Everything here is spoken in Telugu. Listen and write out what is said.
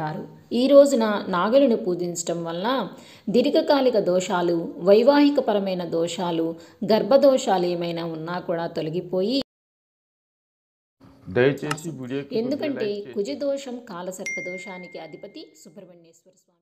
అంటారు ఈ రోజున నాగలను పూజించడం వలన దీర్ఘకాలిక దోషాలు వైవాహికపరమైన దోషాలు గర్భదోషాలు ఏమైనా ఉన్నా కూడా తొలగిపోయి దయచేసి ఎందుకంటే కుజదోషం కాలసర్ప దోషానికి అధిపతి సుబ్రహ్మణ్యేశ్వర స్వామి